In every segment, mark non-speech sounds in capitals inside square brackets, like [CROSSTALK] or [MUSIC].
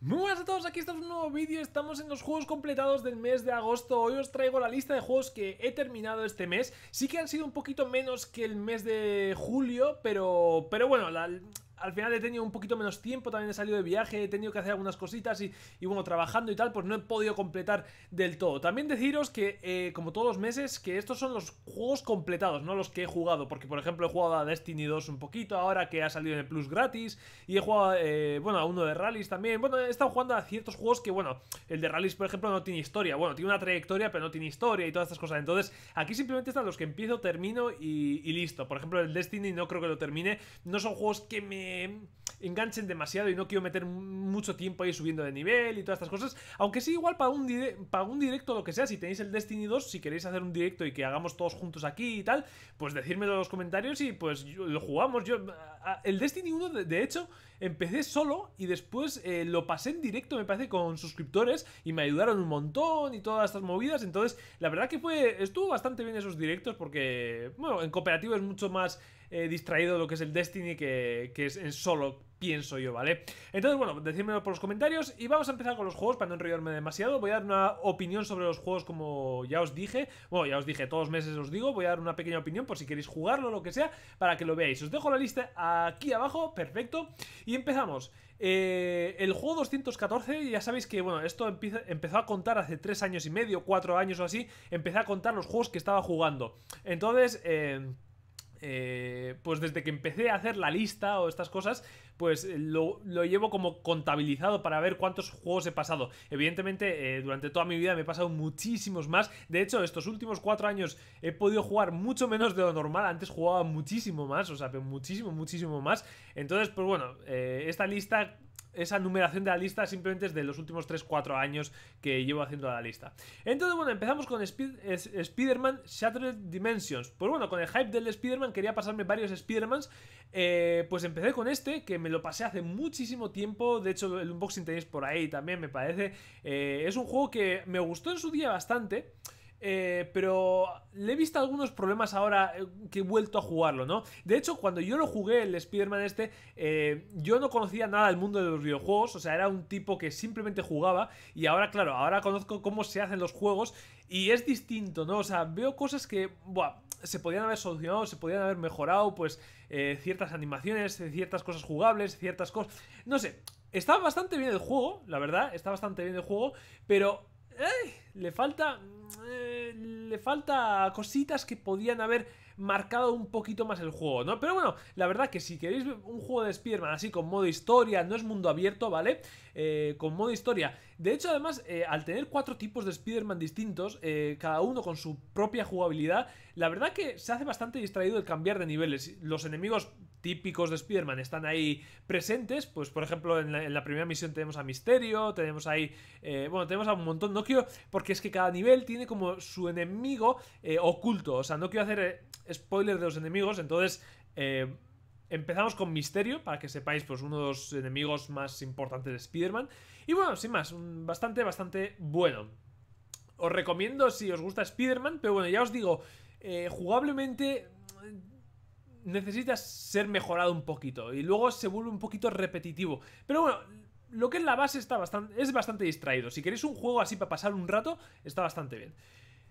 Muy buenas a todos, aquí está un nuevo vídeo, estamos en los juegos completados del mes de agosto Hoy os traigo la lista de juegos que he terminado este mes Sí que han sido un poquito menos que el mes de julio, pero, pero bueno, la, al final he tenido un poquito menos tiempo, también he salido de viaje, he tenido que hacer algunas cositas y, bueno, trabajando y tal, pues no he podido completar del todo. También deciros que, eh, como todos los meses, que estos son los juegos completados, no los que he jugado, porque por ejemplo he jugado a Destiny 2 un poquito, ahora que ha salido en el Plus gratis, y he jugado, eh, bueno, a uno de Rallys también, bueno, he estado jugando a ciertos juegos que, bueno, el de Rallys, por ejemplo, no tiene historia, bueno, tiene una trayectoria, pero no tiene historia y todas estas cosas, entonces aquí simplemente están los que empiezo, termino y, y listo. Por ejemplo, el Destiny no creo que lo termine, no son juegos que me Em, enganchen demasiado y no quiero meter mucho tiempo ahí subiendo de nivel y todas estas cosas. Aunque sí, igual para un, para un directo, lo que sea, si tenéis el Destiny 2, si queréis hacer un directo y que hagamos todos juntos aquí y tal, pues decírmelo en los comentarios y pues lo jugamos. Yo, el Destiny 1, de hecho, empecé solo y después eh, lo pasé en directo, me parece, con suscriptores y me ayudaron un montón y todas estas movidas. Entonces, la verdad que fue, estuvo bastante bien esos directos porque, bueno, en cooperativo es mucho más eh, distraído lo que es el Destiny que, que es en solo pienso yo, ¿vale? Entonces, bueno, decídmelo por los comentarios y vamos a empezar con los juegos para no enrollarme demasiado. Voy a dar una opinión sobre los juegos como ya os dije. Bueno, ya os dije, todos los meses os digo, voy a dar una pequeña opinión por si queréis jugarlo o lo que sea, para que lo veáis. Os dejo la lista aquí abajo, perfecto. Y empezamos. Eh, el juego 214, ya sabéis que, bueno, esto empezó a contar hace 3 años y medio, 4 años o así, empecé a contar los juegos que estaba jugando. Entonces, eh... Eh, pues desde que empecé a hacer la lista o estas cosas, pues eh, lo, llevo como contabilizado para ver cuántos juegos he pasado. Evidentemente, eh, durante toda mi vida me he pasado muchísimos más. De hecho, estos últimos cuatro años he podido jugar mucho menos de lo normal. Antes jugaba muchísimo más, o sea, muchísimo, muchísimo más. Entonces, pues bueno, esta lista esa numeración de la lista simplemente es de los últimos 3-4 años que llevo haciendo la lista. Entonces, bueno, empezamos con Spider-Man Shattered Dimensions. Pues bueno, con el hype del Spider-Man quería pasarme varios Spider-Mans. Eh, pues empecé con este, que me lo pasé hace muchísimo tiempo. De hecho, el unboxing tenéis por ahí también, me parece. Eh, es un juego que me gustó en su día bastante. Eh, pero le he visto algunos problemas ahora eh, que he vuelto a jugarlo, ¿no? De hecho, cuando yo lo jugué, el Spider-Man este, eh, yo no conocía nada del mundo de los videojuegos, o sea, era un tipo que simplemente jugaba y ahora, claro, ahora conozco cómo se hacen los juegos y es distinto, ¿no? O sea, veo cosas que, buah, se podían haber solucionado, se podían haber mejorado, pues, ciertas animaciones, ciertas cosas jugables, ciertas cosas... No sé, Está bastante bien el juego, la verdad, está bastante bien el juego, pero le falta. Eh, le falta cositas que podían haber marcado un poquito más el juego, ¿no? Pero bueno, la verdad que si queréis un juego de Spider-Man así con modo historia, no es mundo abierto, ¿vale? Eh, con modo historia. De hecho, además, eh, al tener cuatro tipos de Spider-Man distintos, cada uno con su propia jugabilidad, la verdad que se hace bastante distraído el cambiar de niveles. Los enemigos típicos de Spider-Man están ahí presentes, pues por ejemplo en la, primera misión tenemos a Misterio, tenemos ahí, eh, bueno, tenemos a un montón, no quiero, porque es que cada nivel tiene como su enemigo eh, oculto, o sea, no quiero hacer eh, spoiler de los enemigos, entonces... Empezamos con Misterio, para que sepáis, pues uno de los enemigos más importantes de Spider-Man. Y bueno, sin más, bastante, bastante bueno. Os recomiendo si os gusta Spider-Man, pero bueno, ya os digo, jugablemente necesita ser mejorado un poquito y luego se vuelve un poquito repetitivo. Pero bueno, lo que es la base está bastante, es bastante distraído. Si queréis un juego así para pasar un rato, está bastante bien.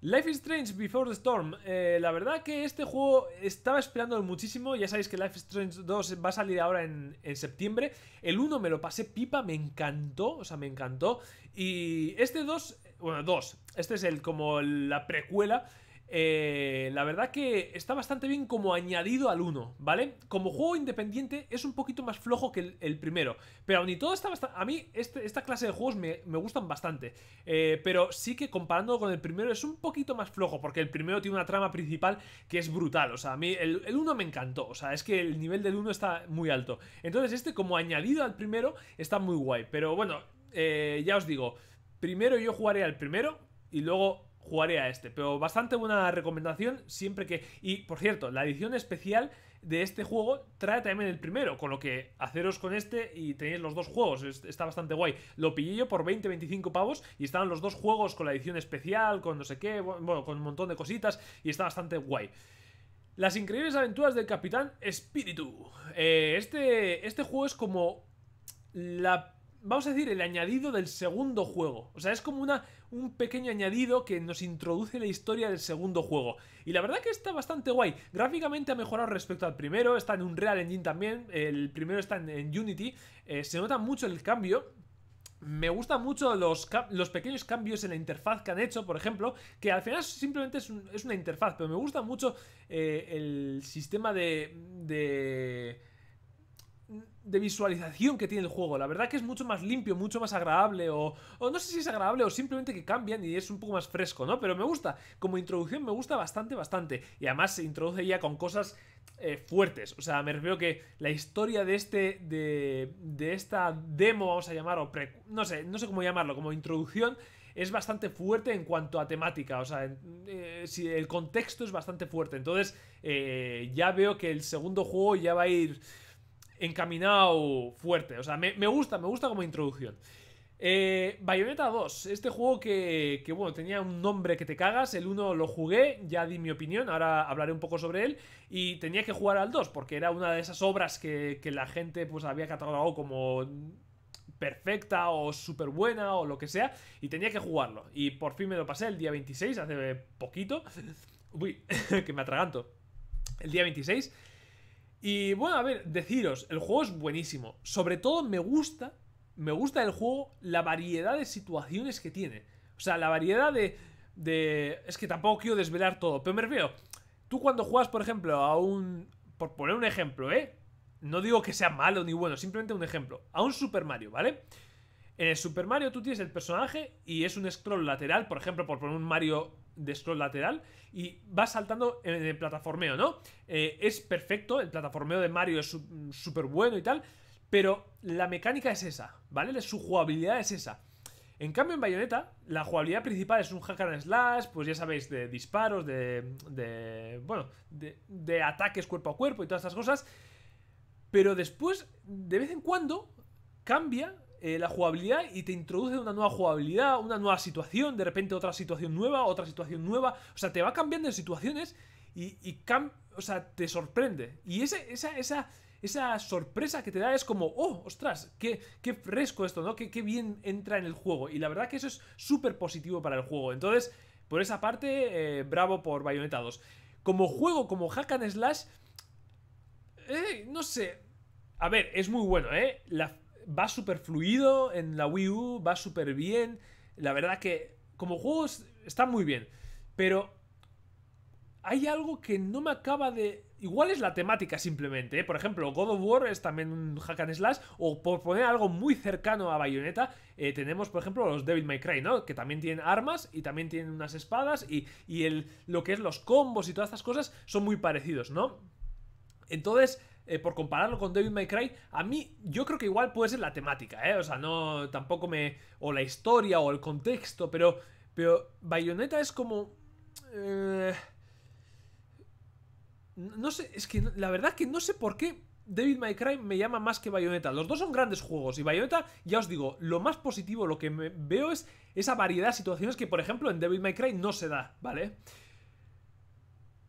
Life is Strange Before the Storm. Eh, la verdad que este juego estaba esperando muchísimo. Ya sabéis que Life is Strange 2 va a salir ahora en, en, septiembre. El 1 me lo pasé pipa, me encantó. O sea, me encantó. Y este 2, bueno, 2. Este es el como la precuela eh, la verdad que está bastante bien como añadido al 1, ¿vale? Como juego independiente es un poquito más flojo que el, primero, pero ni y todo está bastante... A mí este, esta clase de juegos me, gustan bastante, eh, pero sí que comparándolo con el primero es un poquito más flojo, porque el primero tiene una trama principal que es brutal, o sea, a mí el, 1 me encantó, o sea, es que el nivel del 1 está muy alto. Entonces este como añadido al primero está muy guay, pero bueno, eh, ya os digo, primero yo jugaré al primero y luego jugaré a este. Pero bastante buena recomendación siempre que... Y por cierto, la edición especial de este juego trae también el primero, con lo que haceros con este y tenéis los dos juegos, está bastante guay. Lo pillé yo por 20-25 pavos y estaban los dos juegos con la edición especial, con no sé qué, bueno, con un montón de cositas y está bastante guay. Las increíbles aventuras del Capitán Espíritu. Eh, este, este juego es como la vamos a decir, el añadido del segundo juego. O sea, es como una, un pequeño añadido que nos introduce la historia del segundo juego. Y la verdad que está bastante guay. Gráficamente ha mejorado respecto al primero, está en Unreal Engine también, el primero está en, Unity. Eh, se nota mucho el cambio, me gustan mucho los, los, pequeños cambios en la interfaz que han hecho, por ejemplo, que al final simplemente es, una interfaz, pero me gusta mucho eh, el sistema de de visualización que tiene el juego. La verdad que es mucho más limpio, mucho más agradable o, no sé si es agradable o simplemente que cambian y es un poco más fresco, ¿no? Pero me gusta, como introducción me gusta bastante, bastante. Y además se introduce ya con cosas eh, fuertes. O sea, me veo que la historia de este, de, de esta demo, vamos a llamar, o no sé, no sé cómo llamarlo, como introducción es bastante fuerte en cuanto a temática. O sea, eh, si el contexto es bastante fuerte. Entonces, eh, ya veo que el segundo juego ya va a ir encaminado fuerte. O sea, me, me gusta, me gusta como introducción. Eh, Bayonetta 2, este juego que, que, bueno, tenía un nombre que te cagas, el 1 lo jugué, ya di mi opinión, ahora hablaré un poco sobre él, y tenía que jugar al 2, porque era una de esas obras que, que la gente pues había catalogado como perfecta o súper buena o lo que sea, y tenía que jugarlo, y por fin me lo pasé el día 26, hace poquito, [LAUGHS] uy, [LAUGHS] que me atraganto, el día 26, y bueno, a ver, deciros, el juego es buenísimo. Sobre todo me gusta, me gusta el juego la variedad de situaciones que tiene. O sea, la variedad de, de... Es que tampoco quiero desvelar todo, pero me refiero, tú cuando juegas, por ejemplo, a un... Por poner un ejemplo, ¿eh? No digo que sea malo ni bueno, simplemente un ejemplo. A un Super Mario, ¿vale? En el Super Mario tú tienes el personaje y es un scroll lateral, por ejemplo, por poner un Mario de scroll lateral y va saltando en el plataformeo, ¿no? Eh, es perfecto, el plataformeo de Mario es súper bueno y tal, pero la mecánica es esa, ¿vale? Su jugabilidad es esa. En cambio, en Bayonetta, la jugabilidad principal es un hack and slash, pues ya sabéis, de disparos, de. de bueno, de, de ataques cuerpo a cuerpo y todas estas cosas. Pero después, de vez en cuando, cambia eh, la jugabilidad y te introduce una nueva jugabilidad, una nueva situación, de repente otra situación nueva, otra situación nueva. O sea, te va cambiando de situaciones y, o sea, te sorprende. Y esa, esa, sorpresa que te da es como, oh, ostras, qué, qué fresco esto, ¿no? Qué, bien entra en el juego. Y la verdad que eso es súper positivo para el juego. Entonces, por esa parte, eh, bravo por Bayonetta Como juego, como hack and slash, eh, no sé. A ver, es muy bueno, ¿eh? La va súper fluido en la Wii U, va súper bien. La verdad que como juego está muy bien. Pero hay algo que no me acaba de... Igual es la temática simplemente. ¿eh? Por ejemplo, God of War es también un hack and slash. O por poner algo muy cercano a Bayonetta, eh, tenemos por ejemplo los Devil May Cry, ¿no? Que también tienen armas y también tienen unas espadas. Y, y el, lo que es los combos y todas estas cosas son muy parecidos, ¿no? Entonces eh, por compararlo con David May Cry, a mí yo creo que igual puede ser la temática, ¿eh? O sea, no tampoco me... o la historia o el contexto, pero... Pero Bayonetta es como... Eh, no sé, es que la verdad que no sé por qué David May Cry me llama más que Bayonetta. Los dos son grandes juegos y Bayonetta, ya os digo, lo más positivo, lo que veo es esa variedad de situaciones que, por ejemplo, en David May Cry no se da, ¿vale?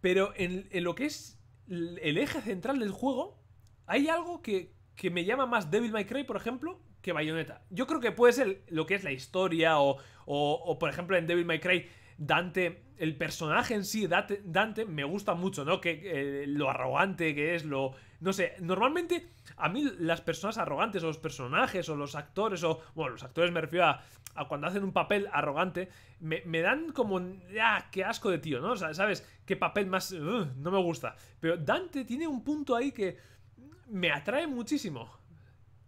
Pero en, en lo que es el eje central del juego, hay algo que, que me llama más Devil May Cry, por ejemplo, que Bayonetta. Yo creo que puede ser lo que es la historia o, o, o por ejemplo, en Devil May Cry Dante, el personaje en sí, Dante, me gusta mucho, ¿no? Que eh, lo arrogante que es, lo... No sé, normalmente a mí las personas arrogantes o los personajes o los actores o... Bueno, los actores me refiero a, cuando hacen un papel arrogante, me, dan como... ¡Ah, qué asco de tío, ¿no? O sea, ¿Sabes? ¿Qué papel más... no me gusta. Pero Dante tiene un punto ahí que me atrae muchísimo.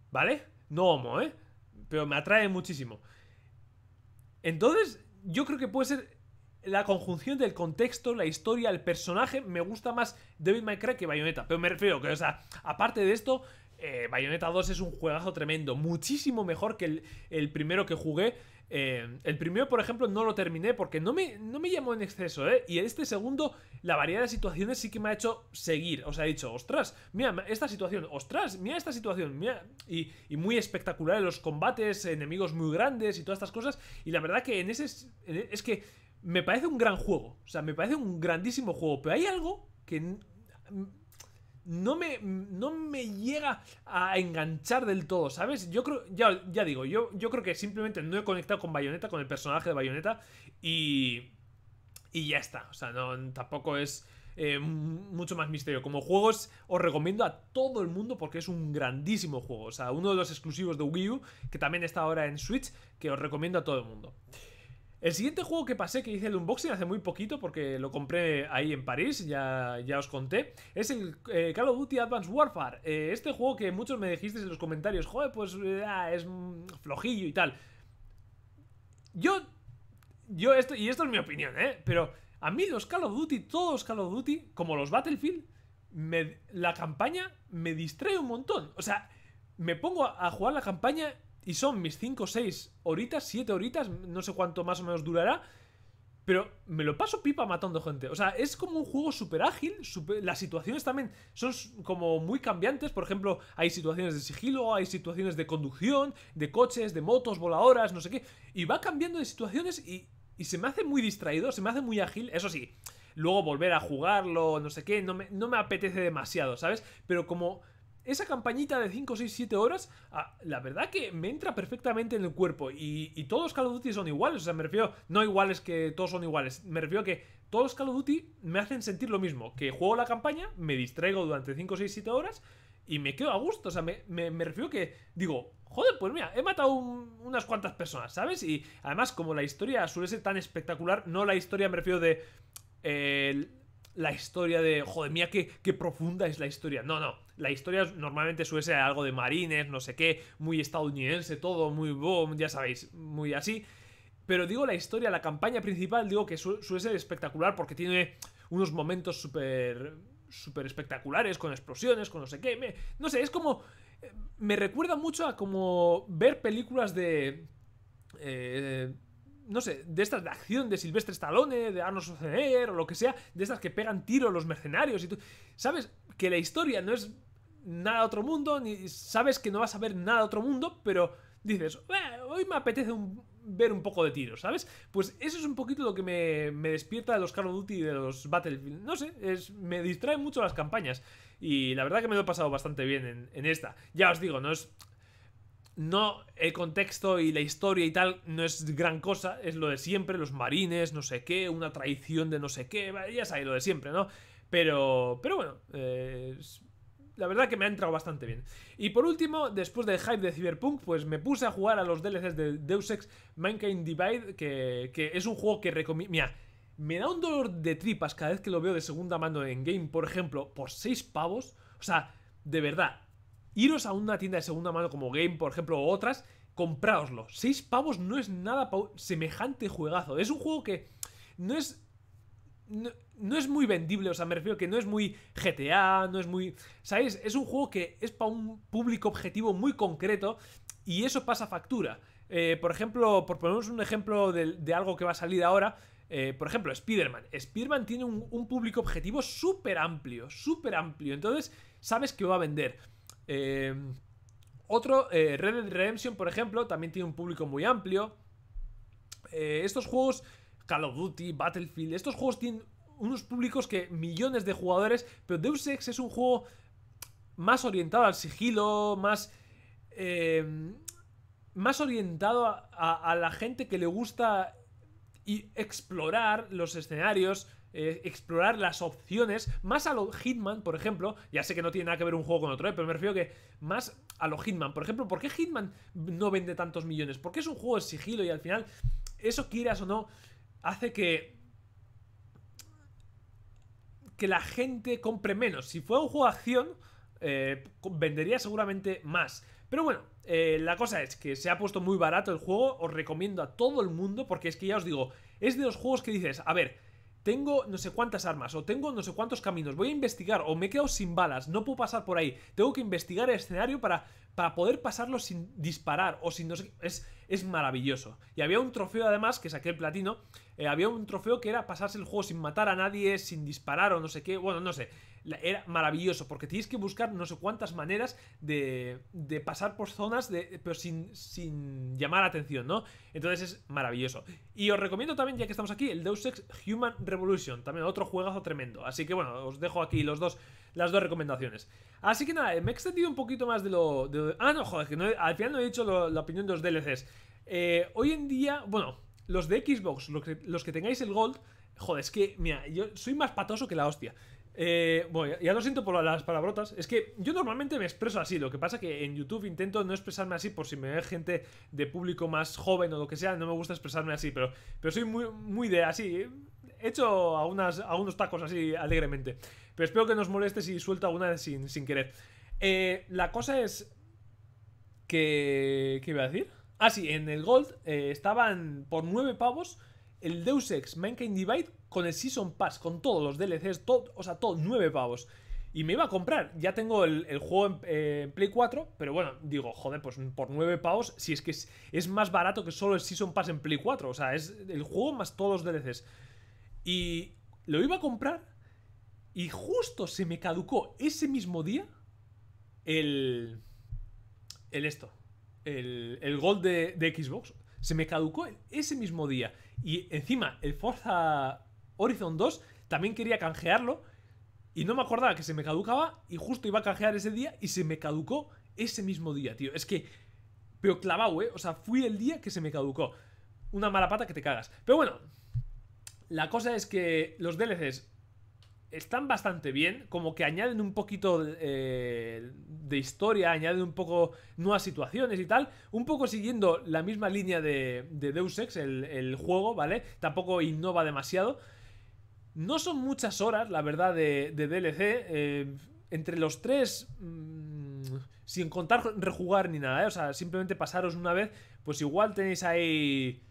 ¿Vale? No homo, ¿eh? Pero me atrae muchísimo. Entonces, yo creo que puede ser la conjunción del contexto, la historia, el personaje, me gusta más David May que Bayonetta. Pero me refiero que, o sea, aparte de esto, eh, Bayonetta 2 es un juegazo tremendo, muchísimo mejor que el, primero que jugué. Eh, el primero, por ejemplo, no lo terminé porque no me, no me llamó en exceso, ¿eh? Y este segundo, la variedad de situaciones sí que me ha hecho seguir. O sea, he dicho, ostras, mira esta situación, ostras, mira esta situación, mira. Y, y muy espectacular los combates, enemigos muy grandes y todas estas cosas. Y la verdad que en ese. E, es que me parece un gran juego. O sea, me parece un grandísimo juego. Pero hay algo que no me, no me llega a enganchar del todo, ¿sabes? Yo creo, ya, ya digo, yo, yo creo que simplemente no he conectado con Bayonetta, con el personaje de Bayonetta. Y, y ya está. O sea, no, tampoco es... Eh, mucho más misterio. Como juegos, os recomiendo a todo el mundo porque es un grandísimo juego. O sea, uno de los exclusivos de Wii U, que también está ahora en Switch, que os recomiendo a todo el mundo. El siguiente juego que pasé, que hice el unboxing hace muy poquito, porque lo compré ahí en París, ya, ya os conté, es el eh, Call of Duty Advanced Warfare. Eh, este juego que muchos me dijisteis en los comentarios, joder, pues eh, ah, es flojillo y tal. Yo, yo esto, y esto es mi opinión, ¿eh? Pero a mí los Call of Duty, todos los Call of Duty, como los Battlefield, me, la campaña me distrae un montón. O sea, me pongo a jugar la campaña y son mis 5, 6 horitas, 7 horitas, no sé cuánto más o menos durará. Pero me lo paso pipa matando gente. O sea, es como un juego súper ágil. Las situaciones también son como muy cambiantes. Por ejemplo, hay situaciones de sigilo, hay situaciones de conducción, de coches, de motos, voladoras, no sé qué. Y va cambiando de situaciones y, y se me hace muy distraído, se me hace muy ágil. Eso sí, luego volver a jugarlo, no sé qué, no me, no me apetece demasiado, ¿sabes? Pero como esa campañita de 5, 6, 7 horas, ah, la verdad que me entra perfectamente en el cuerpo. Y, todos los Call of Duty son iguales. O sea, me refiero, no iguales que todos son iguales. Me refiero a que todos los Call of Duty me hacen sentir lo mismo. Que juego la campaña, me distraigo durante 5, 6, 7 horas y me quedo a gusto. O sea, me, refiero a que digo, joder, pues mira, he matado unas cuantas personas, ¿sabes? Y además, como la historia suele ser tan espectacular, no la historia, me refiero de... Eh, la historia de... Joder, mía, qué, qué profunda es la historia. No, no la historia normalmente suele ser algo de marines, no sé qué, muy estadounidense, todo muy boom, ya sabéis, muy así. Pero digo la historia, la campaña principal, digo que suele ser espectacular porque tiene unos momentos súper súper espectaculares, con explosiones, con no sé qué. no sé, es como... Eh, me recuerda mucho a como ver películas de... Eh, no sé, de estas de acción de Silvestre Stallone, de Arnold Schwarzenegger o lo que sea, de estas que pegan tiro los mercenarios y tú. Sabes que la historia no es nada otro mundo, ni sabes que no vas a ver nada otro mundo, pero dices, hoy me apetece ver un poco de tiro, ¿sabes? Pues eso es un poquito lo que me, despierta de los Call of Duty y de los Battlefield. No sé, es, me distraen mucho las campañas. Y la verdad que me lo he pasado bastante bien en, esta. Ya os digo, no es no, el contexto y la historia y tal no es gran cosa, es lo de siempre, los marines, no sé qué, una traición de no sé qué, ya sabéis, lo de siempre, ¿no? Pero, pero bueno, eh, la verdad que me ha entrado bastante bien. Y por último, después del hype de Cyberpunk, pues me puse a jugar a los DLCs de Deus Ex Mankind Divide, que, que es un juego que recomiendo... Mira, me da un dolor de tripas cada vez que lo veo de segunda mano en game, por ejemplo, por 6 pavos. O sea, de verdad, iros a una tienda de segunda mano como Game, por ejemplo, o otras, compraoslo. Seis pavos no es nada semejante juegazo. Es un juego que no es... No, es muy vendible, o sea, me refiero que no es muy GTA, no es muy... ¿Sabéis? Es un juego que es para un público objetivo muy concreto y eso pasa factura. Eh, por ejemplo, por ponernos un ejemplo de, algo que va a salir ahora, eh, por ejemplo, Spider-Man. Spider-Man tiene un, un, público objetivo súper amplio, súper amplio. Entonces, sabes que va a vender. Em, otro, eh, Red Dead Redemption, por ejemplo, también tiene un público muy amplio. Eh, estos juegos, Call of Duty, Battlefield, estos juegos tienen unos públicos que millones de jugadores, pero Deus Ex es un juego más orientado al sigilo, más... Em, más orientado a, la gente que le gusta y explorar los escenarios, eh, explorar las opciones, más a lo Hitman, por ejemplo, ya sé que no tiene nada que ver un juego con otro, eh, pero me refiero que más a lo Hitman, por ejemplo, ¿por qué Hitman no vende tantos millones? Porque es un juego de sigilo y al final, eso quieras o no, hace que que la gente compre menos. Si fuera un juego de acción, eh, vendería seguramente más. Pero bueno, la cosa es que se ha puesto muy barato el juego. Os recomiendo a todo el mundo, porque es que ya os digo, es de los juegos que dices, a ver, tengo no sé cuántas armas o tengo no sé cuántos caminos, voy a investigar o me he quedado sin balas, no puedo pasar por ahí, tengo que investigar el escenario para para poder pasarlo sin disparar o sin no sé Es, es maravilloso. Y había un trofeo además, que saqué el platino, eh, había un trofeo que era pasarse el juego sin matar a nadie, sin disparar o no sé qué. Bueno, no sé. Era maravilloso, porque tienes que buscar no sé cuántas maneras de, de pasar por zonas, de, pero sin, sin llamar la atención, ¿no? Entonces es maravilloso. Y os recomiendo también, ya que estamos aquí, el Deus Ex Human Revolution, también otro juegazo tremendo. Así que bueno, os dejo aquí los dos las dos recomendaciones. Así que nada, eh, me he extendido un poquito más de lo. De ah, no, joder, que al final no he dicho la opinión de los DLCs. Eh, hoy en día, bueno, los de Xbox, los que, tengáis el Gold, joder, es que, mira, yo soy más patoso que la hostia. Eh, bueno, ya lo siento por las palabrotas. Es que yo normalmente me expreso así. Lo que pasa que en YouTube intento no expresarme así por si me ve gente de público más joven o lo que sea. No me gusta expresarme así, pero, pero soy muy, muy de así. He hecho a, unas, a unos tacos así alegremente. Pero espero que no os moleste si suelto alguna sin, sin querer. Eh, la cosa es que... ¿Qué iba a decir? Ah, sí, en el Gold eh, estaban por 9 pavos el Deus Ex Mankind Divide con el Season Pass, con todos los DLCs, o sea, todo 9 pavos. Y me iba a comprar. Ya tengo el, juego en, eh, Play 4, pero bueno, digo, joder, pues por 9 pavos, si es que es, más barato que solo el Season Pass en Play 4. O sea, es el juego más todos los DLCs. Y lo iba a comprar y justo se me caducó ese mismo día el... El esto. El, el Gold de, de Xbox. Se me caducó ese mismo día. Y encima el Forza Horizon 2 también quería canjearlo. Y no me acordaba que se me caducaba y justo iba a canjear ese día y se me caducó ese mismo día, tío. Es que, pero clavado, ¿eh? O sea, fui el día que se me caducó. Una mala pata que te cagas. Pero bueno, la cosa es que los DLCs están bastante bien, como que añaden un poquito eh, de historia, añaden un poco nuevas situaciones y tal, un poco siguiendo la misma línea de, Deus Ex, el, juego, ¿vale? Tampoco innova demasiado. No son muchas horas, la verdad, de, DLC. Eh, entre los tres, mm, sin contar rejugar ni nada, ¿eh? o sea, simplemente pasaros una vez, pues igual tenéis ahí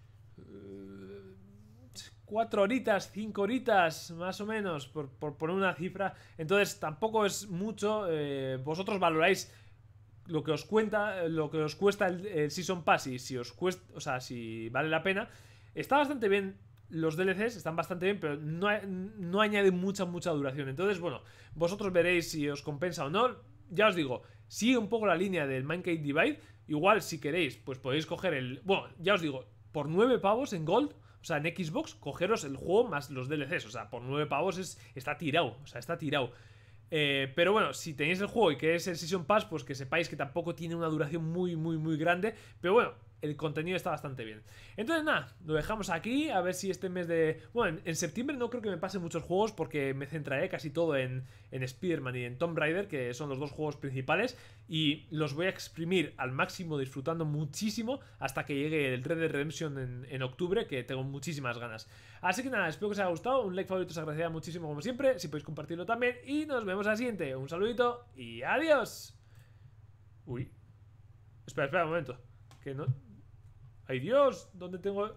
cuatro horitas, cinco horitas, más o menos, por, poner una cifra. Entonces tampoco es mucho. Eh, vosotros valoráis lo que os cuenta, lo que os cuesta el, Season Pass y si os cuesta, o sea, si vale la pena. Está bastante bien los DLCs están bastante bien, pero no, no añaden mucha, mucha duración. Entonces, bueno, vosotros veréis si os compensa o no. Ya os digo, sigue un poco la línea del Minecraft Divide. Igual, si queréis, pues podéis coger el... Bueno, ya os digo, por 9 pavos en Gold o sea, en Xbox, cogeros el juego más los DLCs. O sea, por 9 pavos está tirado. O sea, está tirado. Eh, pero bueno, si tenéis el juego y queréis el Season Pass, pues que sepáis que tampoco tiene una duración muy, muy, muy grande. Pero bueno, el contenido está bastante bien. Entonces nada, lo dejamos aquí, a ver si este mes de... Bueno, en, septiembre no creo que me pasen muchos juegos porque me centraré casi todo en, en y en Tomb Raider, que son los dos juegos principales, y los voy a exprimir al máximo disfrutando muchísimo hasta que llegue el Red Dead Redemption en, en octubre, que tengo muchísimas ganas. Así que nada, espero que os haya gustado, un like favorito os agradecerá muchísimo como siempre, si podéis compartirlo también, y nos vemos al siguiente. Un saludito y adiós. Uy. Espera, espera un momento. Que no, ¡Ay, Dios! ¿Dónde tengo...?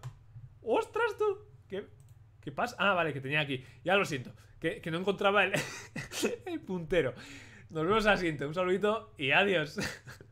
¡Ostras, tú! ¿Qué, pasa? Ah, vale, que tenía aquí. Ya lo siento. Que, no encontraba el, [LAUGHS] el puntero. Nos vemos al siguiente. Un saludito y adiós. [LAUGHS]